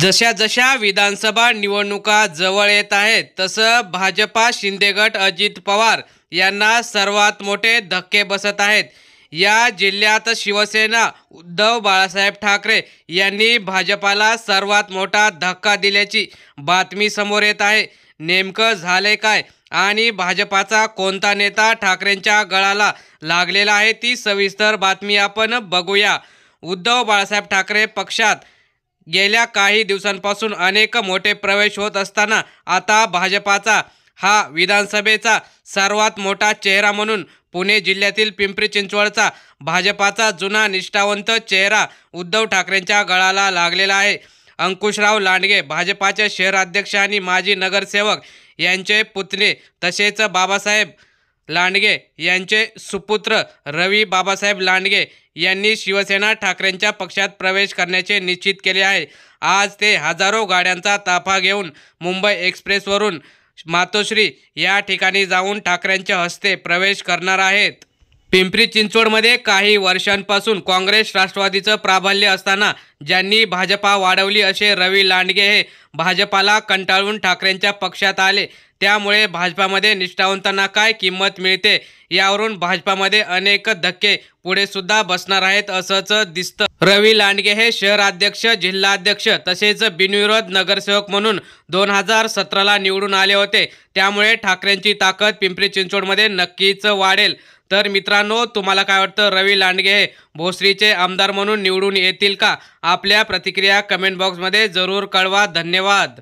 जशा जशा विधानसभा निवडणुका जवळ येत आहेत तसं भाजपा शिंदेगट अजित पवार यांना सर्वात मोठे धक्के बसत आहेत या जिल्ह्यात शिवसेना उद्धव बाळासाहेब ठाकरे यांनी भाजपाला सर्वात मोठा धक्का दिल्याची बातमी समोर येत आहे नेमकं झाले काय आणि भाजपाचा कोणता नेता ठाकरेंच्या गळाला लागलेला आहे ती सविस्तर बातमी आपण बघूया उद्धव बाळासाहेब ठाकरे पक्षात गेल्या काही दिवसांपासून अनेक मोठे प्रवेश होत असताना आता भाजपाचा हा विधानसभेचा सर्वात मोठा चेहरा म्हणून पुणे जिल्ह्यातील पिंपरी चिंचवडचा भाजपाचा जुना निष्ठावंत चेहरा उद्धव ठाकरेंच्या गळाला लागलेला आहे अंकुशराव लांडगे भाजपाचे शहराध्यक्ष आणि माजी नगरसेवक यांचे पुतणे तसेच बाबासाहेब लांडगे यांचे सुपुत्र रवी बाबासाहेब लांडगे यांनी शिवसेना ठाकरेंच्या पक्षात प्रवेश करण्याचे निश्चित केले आहे आज ते हजारो गाड्यांचा ताफा घेऊन मुंबई एक्सप्रेसवरून मातोश्री या ठिकाणी जाऊन ठाकरेंच्या हस्ते प्रवेश करणार आहेत पिंपरी चिंचवडमध्ये काही वर्षांपासून काँग्रेस राष्ट्रवादीचं प्राबल्य असताना ज्यांनी भाजपा वाढवली असे रवी लांडगे हे भाजपाला कंटाळून ठाकरेंच्या पक्षात आले त्यामुळे भाजपामध्ये निष्ठावंतांना काय किंमत मिळते यावरून भाजपामध्ये अनेक धक्के पुढे सुद्धा बसणार आहेत असंच दिसतं रवी लांडगे हे शहराध्यक्ष जिल्हाध्यक्ष तसेच बिनविरोध नगरसेवक म्हणून दोन हजार सतराला निवडून आले होते त्यामुळे ठाकरेंची ताकद पिंपरी चिंचवडमध्ये नक्कीच वाढेल तर मित्रांनो तुम्हाला काय वाटतं रवी लांडगे हे भोसरीचे आमदार म्हणून निवडून येतील का आपल्या प्रतिक्रिया कमेंट बॉक्समध्ये जरूर कळवा धन्यवाद